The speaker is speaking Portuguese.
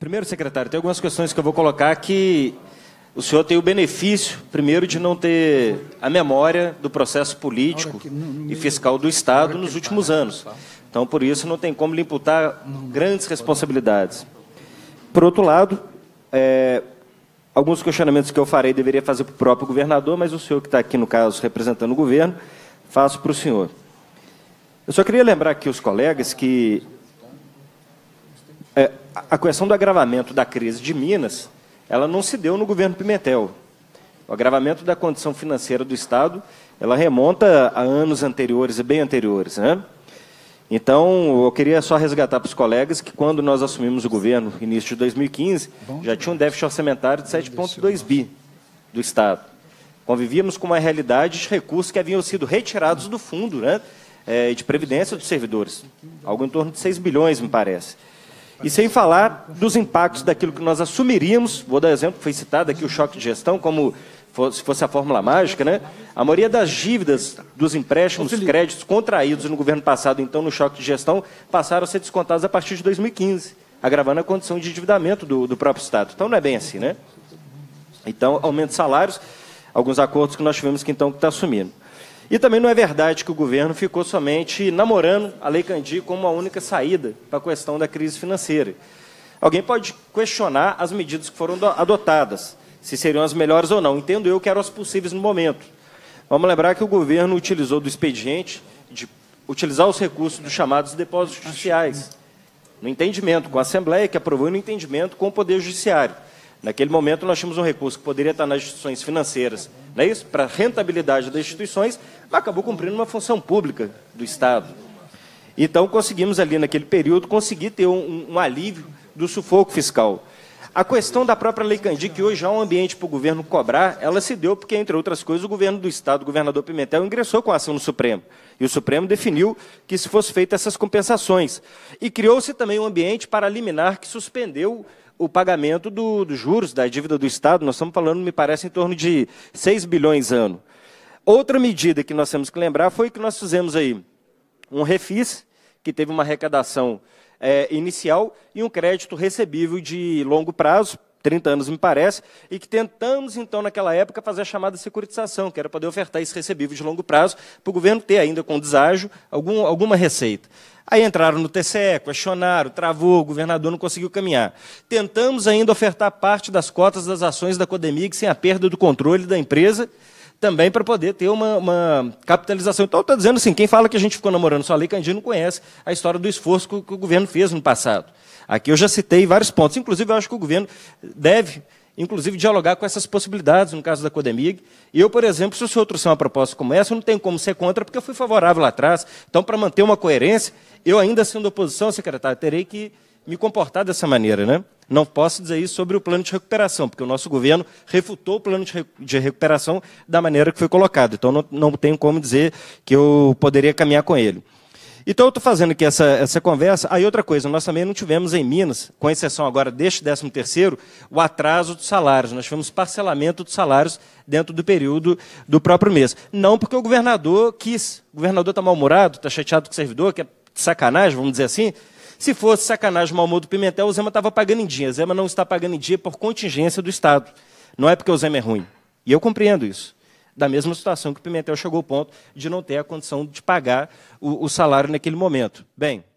Primeiro, secretário, tem algumas questões que eu vou colocar que o senhor tem o benefício, primeiro, de não ter a memória do processo político e fiscal do Estado nos últimos tá, anos. Tá. Então, por isso, não tem como lhe imputar grandes responsabilidades. Por outro lado, é, alguns questionamentos que eu farei deveria fazer para o próprio governador, mas o senhor que está aqui, no caso, representando o governo, faço para o senhor. Eu só queria lembrar aqui os colegas que é, a questão do agravamento da crise de Minas, ela não se deu no governo Pimentel. O agravamento da condição financeira do Estado, ela remonta a anos anteriores e bem anteriores. Né? Então, eu queria só resgatar para os colegas que quando nós assumimos o governo, início de 2015, já tinha um déficit orçamentário de 7,2 bi do Estado. Convivíamos com uma realidade de recursos que haviam sido retirados do fundo né, é, de previdência dos servidores, algo em torno de 6 bilhões, me parece. E sem falar dos impactos daquilo que nós assumiríamos, vou dar exemplo, foi citado aqui o choque de gestão, como se fosse a fórmula mágica, né? A maioria das dívidas dos empréstimos, créditos contraídos no governo passado, então no choque de gestão, passaram a ser descontados a partir de 2015, agravando a condição de endividamento do, do próprio Estado. Então não é bem assim, né? Então, aumento de salários, alguns acordos que nós tivemos que então que está assumindo. E também não é verdade que o governo ficou somente namorando a Lei Candir como a única saída para a questão da crise financeira. Alguém pode questionar as medidas que foram adotadas, se seriam as melhores ou não. Entendo eu que eram as possíveis no momento. Vamos lembrar que o governo utilizou do expediente de utilizar os recursos dos chamados depósitos judiciais, no entendimento com a Assembleia, que aprovou no entendimento com o Poder Judiciário. Naquele momento, nós tínhamos um recurso que poderia estar nas instituições financeiras, não é isso? Para rentabilidade das instituições, mas acabou cumprindo uma função pública do Estado. Então, conseguimos ali, naquele período, conseguir ter um, um alívio do sufoco fiscal. A questão da própria Lei Candir, que hoje há é um ambiente para o governo cobrar, ela se deu porque, entre outras coisas, o governo do Estado, o governador Pimentel, ingressou com a ação no Supremo. E o Supremo definiu que se fosse feita essas compensações. E criou-se também um ambiente para liminar que suspendeu o pagamento do, dos juros da dívida do Estado. Nós estamos falando, me parece, em torno de 6 bilhões ano. Outra medida que nós temos que lembrar foi que nós fizemos aí um refis, que teve uma arrecadação é, inicial, e um crédito recebível de longo prazo 30 anos, me parece, e que tentamos, então, naquela época, fazer a chamada securitização, que era poder ofertar esse recebível de longo prazo, para o governo ter ainda com deságio algum, alguma receita. Aí entraram no TCE, questionaram, travou, o governador não conseguiu caminhar. Tentamos ainda ofertar parte das cotas das ações da Codemig sem a perda do controle da empresa, também para poder ter uma, uma capitalização. Então, estou dizendo assim, quem fala que a gente ficou namorando só a Lei não conhece a história do esforço que, que o governo fez no passado. Aqui eu já citei vários pontos. Inclusive, eu acho que o governo deve inclusive dialogar com essas possibilidades, no caso da Codemig. eu, por exemplo, se o senhor trouxer uma proposta como essa, eu não tenho como ser contra, porque eu fui favorável lá atrás. Então, para manter uma coerência, eu ainda sendo oposição, secretário, terei que me comportar dessa maneira, né? Não posso dizer isso sobre o plano de recuperação, porque o nosso governo refutou o plano de recuperação da maneira que foi colocado. Então, não, não tenho como dizer que eu poderia caminhar com ele. Então, eu estou fazendo aqui essa, essa conversa. Aí, ah, outra coisa, nós também não tivemos em Minas, com exceção agora deste 13º, o atraso dos salários. Nós tivemos parcelamento dos salários dentro do período do próprio mês. Não porque o governador quis. O governador está mal-humorado, está chateado com o servidor, que é sacanagem, vamos dizer assim. Se fosse sacanagem do Pimentel, o Zema estava pagando em dia. O Zema não está pagando em dia por contingência do Estado. Não é porque o Zema é ruim. E eu compreendo isso. Da mesma situação que o Pimentel chegou ao ponto de não ter a condição de pagar o, o salário naquele momento. Bem,